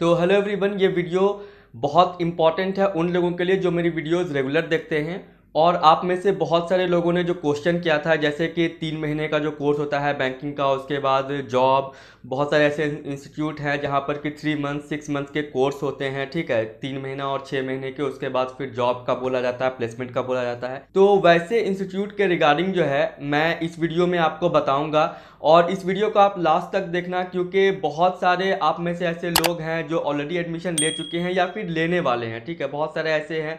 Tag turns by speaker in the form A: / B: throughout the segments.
A: तो hello everyone ये video बहुत इंपॉर्टेंट है उन लोगों के लिए जो मेरी वीडियोस रेगुलर देखते हैं और आप में से बहुत सारे लोगों ने जो क्वेश्चन किया था जैसे कि तीन महीने का जो कोर्स होता है बैंकिंग का उसके बाद जॉब बहुत सारे ऐसे इंस्टीट्यूट हैं जहाँ पर कि थ्री मंथ सिक्स मंथ के कोर्स होते हैं ठीक है तीन महीना और छः महीने के उसके बाद फिर जॉब का बोला जाता है प्लेसमेंट का बोला जाता है तो वैसे इंस्टीट्यूट के रिगार्डिंग जो है मैं इस वीडियो में आपको बताऊँगा और इस वीडियो को आप लास्ट तक देखना क्योंकि बहुत सारे आप में से ऐसे लोग हैं जो ऑलरेडी एडमिशन ले चुके हैं या फिर लेने वाले हैं ठीक है बहुत सारे ऐसे हैं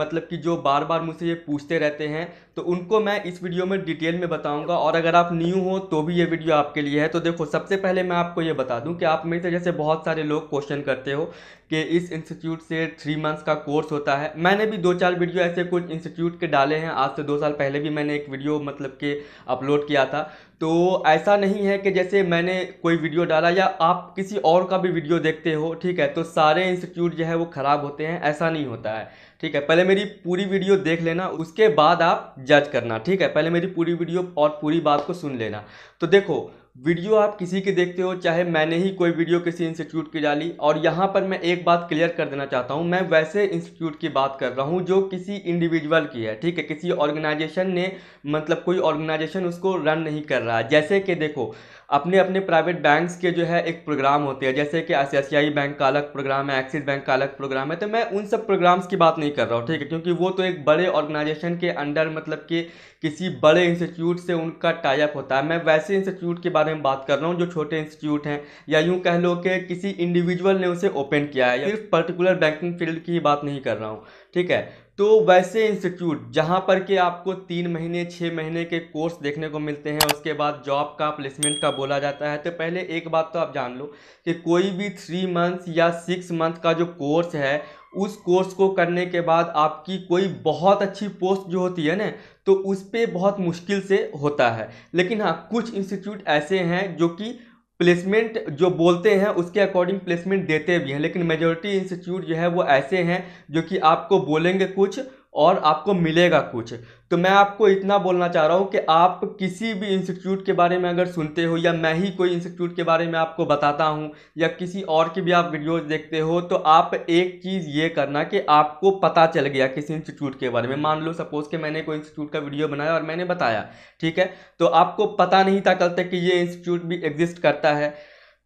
A: मतलब कि जो बार बार मुझसे ये पूछते रहते हैं तो उनको मैं इस वीडियो में डिटेल में बताऊंगा और अगर आप न्यू हो तो भी ये वीडियो आपके लिए है तो देखो सबसे पहले मैं आपको ये बता दूं कि आप मेरे से जैसे बहुत सारे लोग क्वेश्चन करते हो कि इस इंस्टीट्यूट से थ्री मंथ्स का कोर्स होता है मैंने भी दो चार वीडियो ऐसे कुछ इंस्टीट्यूट के डाले हैं आज से दो साल पहले भी मैंने एक वीडियो मतलब के अपलोड किया था तो ऐसा नहीं है कि जैसे मैंने कोई वीडियो डाला या आप किसी और का भी वीडियो देखते हो ठीक है तो सारे इंस्टीट्यूट जो है वो ख़राब होते हैं ऐसा नहीं होता है ठीक है पहले मेरी पूरी वीडियो देख लेना उसके बाद आप जज करना ठीक है पहले मेरी पूरी वीडियो और पूरी बात को सुन लेना तो देखो वीडियो आप किसी के देखते हो चाहे मैंने ही कोई वीडियो किसी इंस्टीट्यूट की डाली और यहाँ पर मैं एक बात क्लियर कर देना चाहता हूँ मैं वैसे इंस्टीट्यूट की बात कर रहा हूँ जो किसी इंडिविजुअल की है ठीक है किसी ऑर्गेनाइजेशन ने मतलब कोई ऑर्गेनाइजेशन उसको रन नहीं कर रहा है जैसे कि देखो अपने अपने प्राइवेट बैंक्स के जो है एक प्रोग्राम होते हैं जैसे कि एस बैंक का अलग प्रोग्राम है एक्सिस बैंक का अलग प्रोग्राम है तो मैं उन सब प्रोग्राम्स की बात नहीं कर रहा हूँ ठीक है क्योंकि वो तो एक बड़े ऑर्गेनाइजेशन के अंडर मतलब कि किसी बड़े इंस्टीट्यूट से उनका टाइप होता है मैं वैसे इंस्टीट्यूट की बात बारे में बात कर रहा हूँ जो छोटे इंस्टीट्यूट हैं या यूँ कह लो कि किसी इंडिविजुअल ने उसे ओपन किया है सिर्फ पर्टिकुलर बैंकिंग फील्ड की बात नहीं कर रहा हूँ ठीक है तो वैसे इंस्टीट्यूट जहाँ पर कि आपको तीन महीने छः महीने के कोर्स देखने को मिलते हैं उसके बाद जॉब का प्लेसमेंट का बोला जाता है तो पहले एक बात तो आप जान लो कि कोई भी थ्री मंथ्स या सिक्स मंथ का जो कोर्स है उस कोर्स को करने के बाद आपकी कोई बहुत अच्छी पोस्ट जो होती है ना तो उस पर बहुत मुश्किल से होता है लेकिन हाँ कुछ इंस्टीट्यूट ऐसे हैं जो कि प्लेसमेंट जो बोलते हैं उसके अकॉर्डिंग प्लेसमेंट देते भी हैं लेकिन मेजोरिटी इंस्टीट्यूट जो है वो ऐसे हैं जो कि आपको बोलेंगे कुछ और आपको मिलेगा कुछ तो मैं आपको इतना बोलना चाह रहा हूँ कि आप किसी भी इंस्टीट्यूट के बारे में अगर सुनते हो या मैं ही कोई इंस्टीट्यूट के बारे में आपको बताता हूँ या किसी और की भी आप वीडियोस देखते हो तो आप एक चीज़ ये करना कि आपको पता चल गया किसी इंस्टीट्यूट के बारे में मान लो सपोज़ कि मैंने कोई इंस्टीट्यूट का वीडियो बनाया और मैंने बताया ठीक है तो आपको पता नहीं था कल तक कि ये इंस्टीट्यूट भी एग्जिस्ट करता है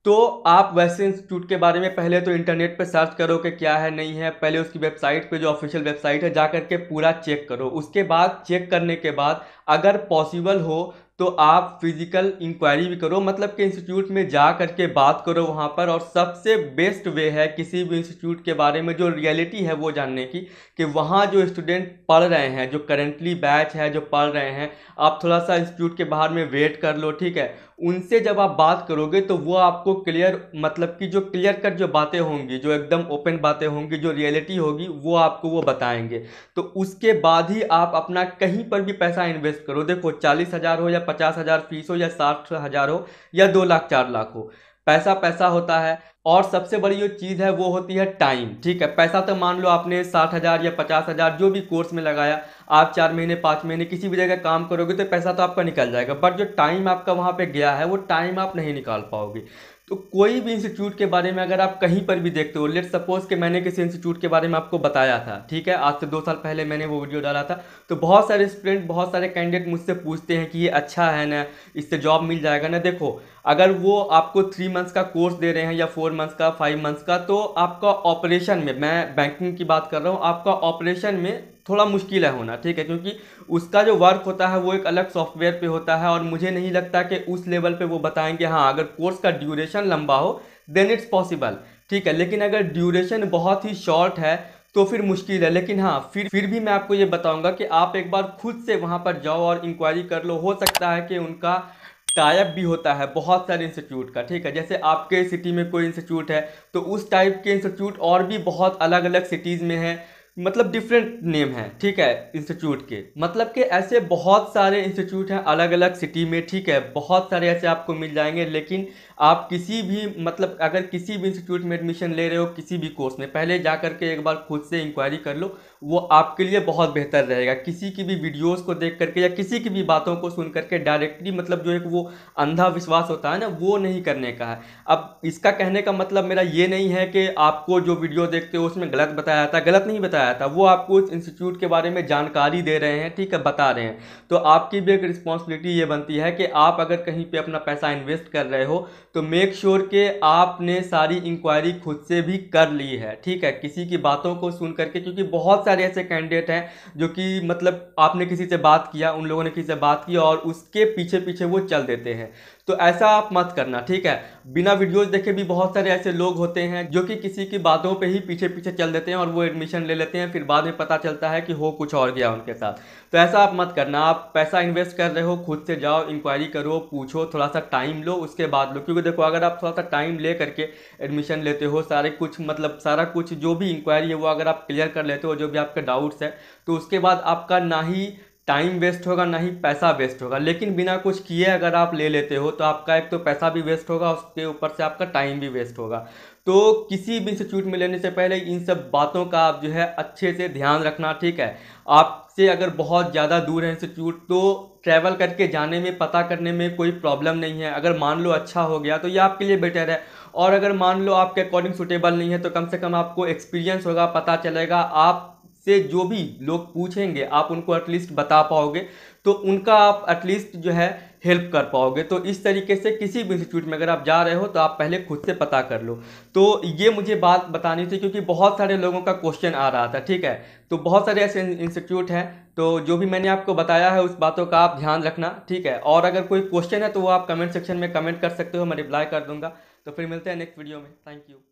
A: तो आप वैसे इंस्टीट्यूट के बारे में पहले तो इंटरनेट पे सर्च करो कि क्या है नहीं है पहले उसकी वेबसाइट पे जो ऑफिशियल वेबसाइट है जा करके पूरा चेक करो उसके बाद चेक करने के बाद अगर पॉसिबल हो तो आप फिज़िकल इंक्वायरी भी करो मतलब कि इंस्टीट्यूट में जा कर के बात करो वहाँ पर और सबसे बेस्ट वे है किसी भी इंस्टीट्यूट के बारे में जो रियलिटी है वो जानने की कि वहाँ जो स्टूडेंट पढ़ रहे हैं जो करेंटली बैच है जो पढ़ रहे हैं आप थोड़ा सा इंस्टीट्यूट के बाहर में वेट कर लो ठीक है उनसे जब आप बात करोगे तो वो आपको क्लियर मतलब कि जो क्लियर कट जो बातें होंगी जो एकदम ओपन बातें होंगी जो रियलिटी होगी वो आपको वो बताएंगे तो उसके बाद ही आप अपना कहीं पर भी पैसा इन्वेस्ट करो देखो चालीस हज़ार हो या पचास हज़ार फीस हो या साठ हज़ार हो या दो लाख चार लाख हो पैसा पैसा होता है और सबसे बड़ी जो चीज़ है वो होती है टाइम ठीक है पैसा तो मान लो आपने साठ हज़ार या पचास हज़ार जो भी कोर्स में लगाया आप चार महीने पाँच महीने किसी भी जगह काम करोगे तो पैसा तो आपका निकल जाएगा बट जो टाइम आपका वहाँ पे गया है वो टाइम आप नहीं निकाल पाओगे तो कोई भी इंस्टीट्यूट के बारे में अगर आप कहीं पर भी देखते हो लेट सपोज कि मैंने किसी इंस्टीट्यूट के बारे में आपको बताया था ठीक है आज से दो साल पहले मैंने वो वीडियो डाला था तो बहुत सारे स्टूडेंट बहुत सारे कैंडिडेट मुझसे पूछते हैं कि ये अच्छा है ना इससे जॉब मिल जाएगा ना देखो अगर वो आपको थ्री मंथ्स का कोर्स दे रहे हैं या फोर फोर मंथ्स का फाइव मंथ्स का तो आपका ऑपरेशन में मैं बैंकिंग की बात कर रहा हूँ आपका ऑपरेशन में थोड़ा मुश्किल है होना ठीक है क्योंकि उसका जो वर्क होता है वो एक अलग सॉफ्टवेयर पे होता है और मुझे नहीं लगता कि उस लेवल पे वो बताएंगे हाँ अगर कोर्स का ड्यूरेशन लंबा हो देन इट्स पॉसिबल ठीक है लेकिन अगर ड्यूरेशन बहुत ही शॉर्ट है तो फिर मुश्किल है लेकिन हाँ फिर फिर भी मैं आपको ये बताऊंगा कि आप एक बार खुद से वहाँ पर जाओ और इंक्वायरी कर लो हो सकता है कि उनका टाइप भी होता है बहुत सारे इंस्टीट्यूट का ठीक है जैसे आपके सिटी में कोई इंस्टीट्यूट है तो उस टाइप के इंस्टीट्यूट और भी बहुत अलग अलग सिटीज़ में हैं मतलब डिफरेंट नेम है ठीक है इंस्टीट्यूट के मतलब कि ऐसे बहुत सारे इंस्टीट्यूट हैं अलग अलग सिटी में ठीक है बहुत सारे ऐसे आपको मिल जाएंगे लेकिन आप किसी भी मतलब अगर किसी भी इंस्टीट्यूट में एडमिशन ले रहे हो किसी भी कोर्स में पहले जा कर के एक बार खुद से इंक्वायरी कर लो वो आपके लिए बहुत बेहतर रहेगा किसी की भी वीडियोस को देख करके या किसी की भी बातों को सुन करके डायरेक्टली मतलब जो एक वो अंधा विश्वास होता है ना वो नहीं करने का है अब इसका कहने का मतलब मेरा ये नहीं है कि आपको जो वीडियो देखते हो उसमें गलत बताया था गलत नहीं बताया था वो आपको उस इंस्टीट्यूट के बारे में जानकारी दे रहे हैं ठीक है बता रहे हैं तो आपकी भी एक रिस्पॉन्सिबिलिटी ये बनती है कि आप अगर कहीं पर अपना पैसा इन्वेस्ट कर रहे हो तो मेक श्योर के आपने सारी इंक्वायरी खुद से भी कर ली है ठीक है किसी की बातों को सुन करके क्योंकि बहुत सारे ऐसे कैंडिडेट हैं जो कि मतलब आपने किसी से बात किया उन लोगों ने किसी से बात की और उसके पीछे पीछे वो चल देते हैं तो ऐसा आप मत करना ठीक है बिना वीडियोस देखे भी बहुत सारे ऐसे लोग होते हैं जो कि किसी की बातों पे ही पीछे पीछे चल देते हैं और वो एडमिशन ले लेते हैं फिर बाद में पता चलता है कि हो कुछ और गया उनके साथ तो ऐसा आप मत करना आप पैसा इन्वेस्ट कर रहे हो खुद से जाओ इंक्वायरी करो पूछो थोड़ा सा टाइम लो उसके बाद लो क्योंकि देखो अगर आप थोड़ा सा टाइम ले करके एडमिशन लेते हो सारे कुछ मतलब सारा कुछ जो भी इंक्वायरी है वो अगर आप क्लियर कर लेते हो जो भी आपके डाउट्स है तो उसके बाद आपका ना ही टाइम वेस्ट होगा ना ही पैसा वेस्ट होगा लेकिन बिना कुछ किए अगर आप ले लेते हो तो आपका एक तो पैसा भी वेस्ट होगा उसके ऊपर से आपका टाइम भी वेस्ट होगा तो किसी भी इंस्टीट्यूट में लेने से पहले इन सब बातों का आप जो है अच्छे से ध्यान रखना ठीक है आपसे अगर बहुत ज़्यादा दूर है इंस्टीट्यूट तो ट्रैवल करके जाने में पता करने में कोई प्रॉब्लम नहीं है अगर मान लो अच्छा हो गया तो ये आपके लिए बेटर है और अगर मान लो आपके अकॉर्डिंग सुटेबल नहीं है तो कम से कम आपको एक्सपीरियंस होगा पता चलेगा आप से जो भी लोग पूछेंगे आप उनको एटलीस्ट बता पाओगे तो उनका आप एटलीस्ट जो है हेल्प कर पाओगे तो इस तरीके से किसी भी इंस्टीट्यूट में अगर आप जा रहे हो तो आप पहले खुद से पता कर लो तो ये मुझे बात बतानी थी क्योंकि बहुत सारे लोगों का क्वेश्चन आ रहा था ठीक है तो बहुत सारे ऐसे इंस्टीट्यूट हैं तो जो भी मैंने आपको बताया है उस बातों का आप ध्यान रखना ठीक है और अगर कोई क्वेश्चन है तो वो आप कमेंट सेक्शन में कमेंट कर सकते हो मैं रिप्लाई कर दूंगा तो फिर मिलते हैं नेक्स्ट वीडियो में थैंक यू